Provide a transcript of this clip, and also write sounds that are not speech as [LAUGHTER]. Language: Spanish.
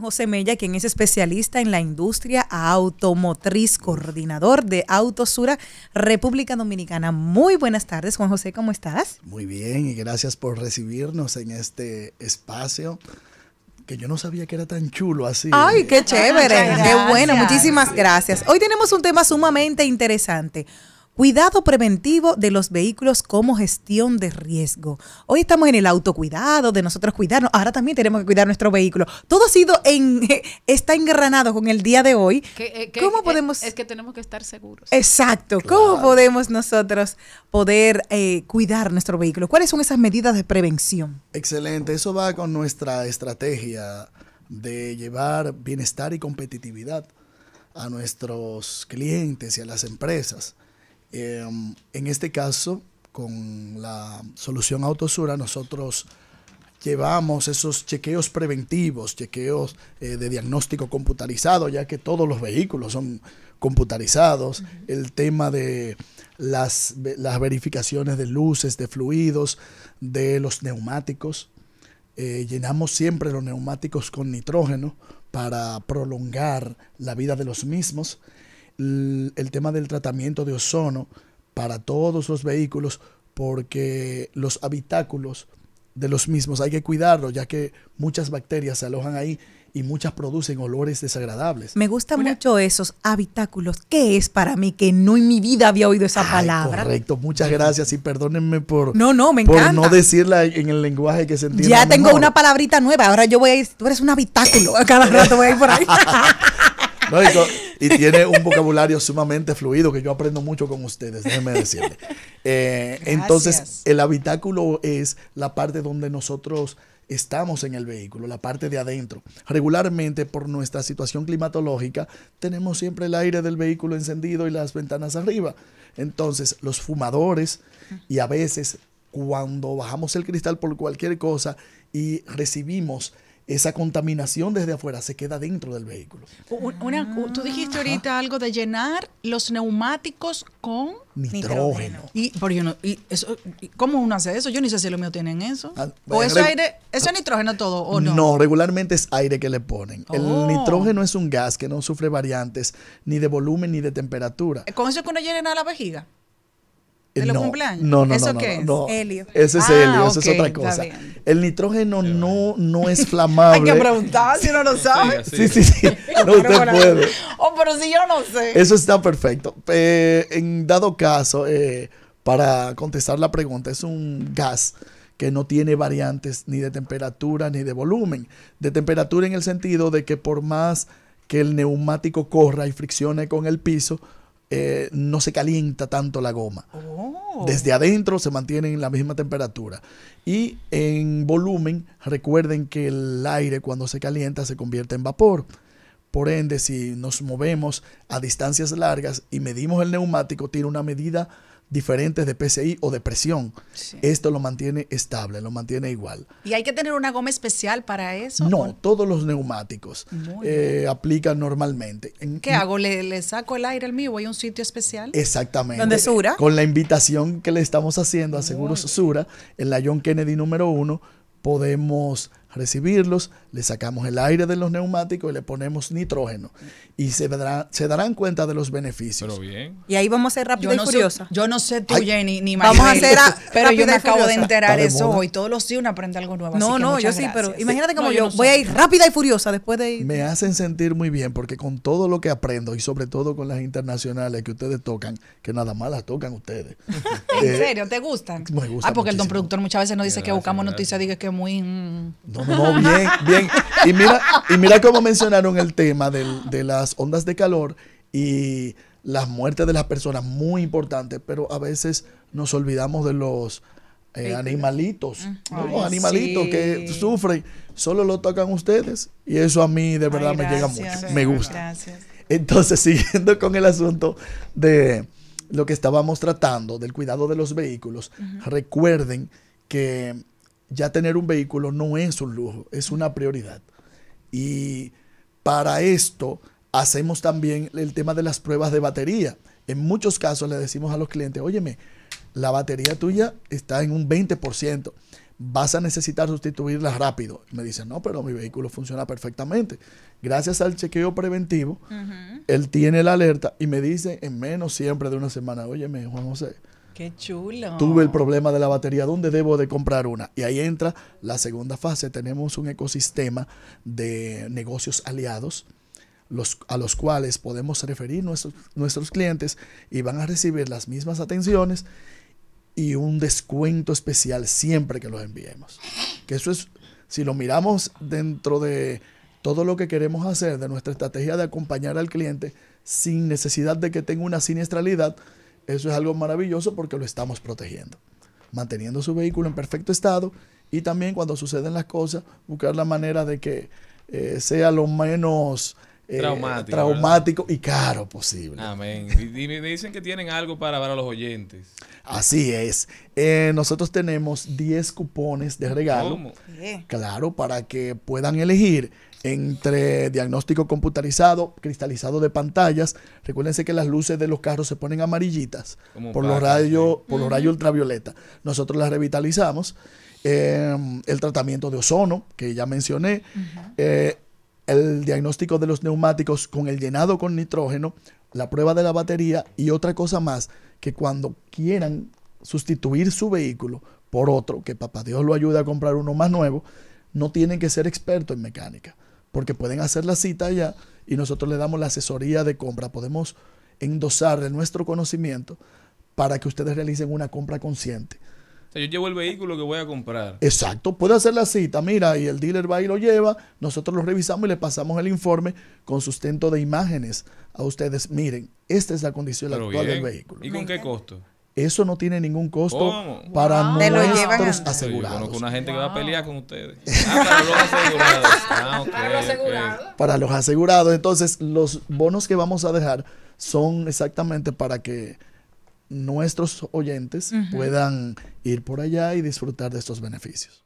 José Mella, quien es especialista en la industria automotriz, coordinador de Autosura República Dominicana. Muy buenas tardes, Juan José, ¿cómo estás? Muy bien y gracias por recibirnos en este espacio que yo no sabía que era tan chulo así. Ay, ¿eh? qué chévere, qué bueno, muchísimas gracias. Hoy tenemos un tema sumamente interesante. Cuidado preventivo de los vehículos como gestión de riesgo. Hoy estamos en el autocuidado, de nosotros cuidarnos. Ahora también tenemos que cuidar nuestro vehículo. Todo ha sido [LAUGHS] está engranado con el día de hoy. Eh, ¿Cómo es, podemos? Es que tenemos que estar seguros. Exacto. ¿Cómo podemos nosotros poder eh, cuidar nuestro vehículo? ¿Cuáles son esas medidas de prevención? Excelente. Eso va con nuestra estrategia de llevar bienestar y competitividad a nuestros clientes y a las empresas. Em, en este caso, con la solución Autosura, nosotros llevamos esos chequeos preventivos, chequeos eh, de diagnóstico computarizado, ya que todos los vehículos son computarizados, el tema de las, verificaciones de luces, de fluidos, de los neumáticos. Eh, llenamos siempre los neumáticos con nitrógeno para prolongar la vida de los mismos el tema del tratamiento de ozono para todos los vehículos porque los habitáculos de los mismos hay que cuidarlos ya que muchas bacterias se alojan ahí y muchas producen olores desagradables. Me gusta mucho esos habitáculos. ¿Qué es para mí que no en mi vida había oído esa palabra? Correcto, muchas gracias y perdónenme por no, me no decirla en el lenguaje que se Ya tengo una palabrita nueva, ahora yo voy a ir, tú eres un habitáculo, cada rato voy a ir por ahí. [LAUGHS] y tiene un vocabulario sumamente fluido que yo aprendo mucho con ustedes, déjenme decirle. Eh, entonces, el habitáculo es la parte donde nosotros estamos en el vehículo, la parte de adentro. Regularmente, por nuestra situación climatológica, tenemos siempre el aire del vehículo encendido y las ventanas arriba. Entonces, los fumadores y a veces cuando bajamos el cristal por cualquier cosa y recibimos esa contaminación desde afuera se queda dentro del vehículo. tú dijiste ahorita algo de llenar los neumáticos con nitrógeno. ¿Cómo uno hace eso? Yo ni sé si los míos tienen eso. Ah, ¿O eso, aire, eso es nitrógeno todo o no? No, regularmente es aire que le ponen. El oh. nitrógeno es un gas que no sufre variantes ni de volumen ni de temperatura. ¿Con eso es que uno llena la vejiga? ¿De los no, No, no, ¿Eso qué es? Helio. Ese es helio, ah, eso es otra cosa. El nitrógeno no, no es flamable. [LAUGHS] Hay que preguntar si uno lo sabe. Sí, sí, sí. [LAUGHS] No, usted puede. Oh, pero si yo no sé. Eso está perfecto. Eh, en dado caso, eh, para contestar la pregunta, es un gas que no tiene variantes ni de temperatura ni de volumen. De temperatura en el sentido de que por más que el neumático corra y friccione con el piso, eh, no se calienta tanto la goma. Oh. Desde adentro se mantiene en la misma temperatura. Y en volumen, recuerden que el aire cuando se calienta se convierte en vapor. Por ende, si nos movemos a distancias largas y medimos el neumático, tiene una medida diferentes de PCI o de presión. Esto lo mantiene estable, lo mantiene igual. ¿Y hay que tener una goma especial para eso? No, todos los neumáticos eh, aplican normalmente. ¿Qué hago? ¿Le, saco el aire al mío? ¿Hay un sitio especial? Exactamente. ¿Dónde Sura? Con la invitación que le estamos haciendo a Seguros Sura, en la John Kennedy número uno, podemos recibirlos, le sacamos el aire de los neumáticos y le ponemos nitrógeno. Y se, se darán cuenta de los beneficios. Pero bien. Y ahí vamos a ser rápida y furiosa. yo no sé tú, Jenny, ni Vamos a hacer a, [LAUGHS] Pero yo me acabo de enterar eso hoy. Todos los días uno aprende algo nuevo. No, no, yo sí, pero imagínate como yo, voy a ir rápida y furiosa después de ir. Me hacen sentir muy bien porque con todo lo que aprendo y sobre todo con las internacionales que ustedes tocan, que nada más las tocan ustedes. [LAUGHS] ¿En eh, serio? ¿Te gustan? Me gusta. Ah, porque el don productor muchas veces nos dice que buscamos noticias, diga que muy. Mm, no, bien, bien. Y mira, y mira cómo mencionaron el tema de las ondas de calor y las muertes de las personas, muy importante, pero a veces nos olvidamos de los eh, animalitos, mm. los animalitos que sufren, solo lo tocan ustedes y eso a mí de verdad me llega mucho, me gusta. Entonces, [LAUGHS] siguiendo con el asunto de lo que estábamos tratando, del cuidado de los vehículos, recuerden que ya tener un vehículo no es un lujo, es una prioridad. Y para esto hacemos también el tema de las pruebas de batería. En muchos casos le decimos a los clientes, óyeme, la batería tuya está en un 20%, vas a necesitar sustituirla rápido. me dicen, no, pero mi vehículo funciona perfectamente. Gracias al chequeo preventivo, él tiene la alerta y me dice en menos siempre de una semana, óyeme, Juan José, Qué chulo. Tuve el problema de la batería, ¿dónde debo de comprar una? Y ahí entra la segunda fase. Tenemos un ecosistema de negocios aliados. Los, a los cuales podemos referir nuestros, nuestros clientes y van a recibir las mismas atenciones y un descuento especial siempre que los enviemos. Que eso es, si lo miramos dentro de todo lo que queremos hacer, de nuestra estrategia de acompañar al cliente sin necesidad de que tenga una siniestralidad, eso es algo maravilloso porque lo estamos protegiendo, manteniendo su vehículo en perfecto estado y también cuando suceden las cosas, buscar la manera de que eh, sea lo menos eh, traumático, y caro posible. Amén. Y, me dicen que tienen algo para, para los oyentes. Así es. Eh, nosotros tenemos 10 cupones de regalo. Claro, para que puedan elegir entre diagnóstico computarizado, cristalizado de pantallas. Recuérdense que las luces de los carros se ponen amarillitas por, los rayos, por los rayos ultravioleta. Nosotros las revitalizamos. Em, el tratamiento de ozono, que ya mencioné. Eh, el diagnóstico de los neumáticos con el llenado con nitrógeno, la prueba de la batería y otra cosa más, que cuando quieran sustituir su vehículo por otro, que papá Dios lo ayude a comprar uno más nuevo, no tienen que ser expertos en mecánica porque pueden hacer la cita ya y nosotros le damos la asesoría de compra. Podemos endosar de nuestro conocimiento para que ustedes realicen una compra consciente. O sea, yo llevo el vehículo que voy a comprar. Exacto, puede hacer la cita, mira, y el dealer va y lo lleva, nosotros lo revisamos y le pasamos el informe con sustento de imágenes a ustedes. Miren, esta es la condición actual del vehículo. ¿Y con qué costo? Eso no tiene ningún costo para nuestros asegurados. una gente que va a pelear con ustedes. [LAUGHS] Ah, para los ah, asegurados. para, los asegurados. Entonces, los bonos que vamos a dejar son exactamente para que nuestros oyentes puedan ir por allá y disfrutar de estos beneficios.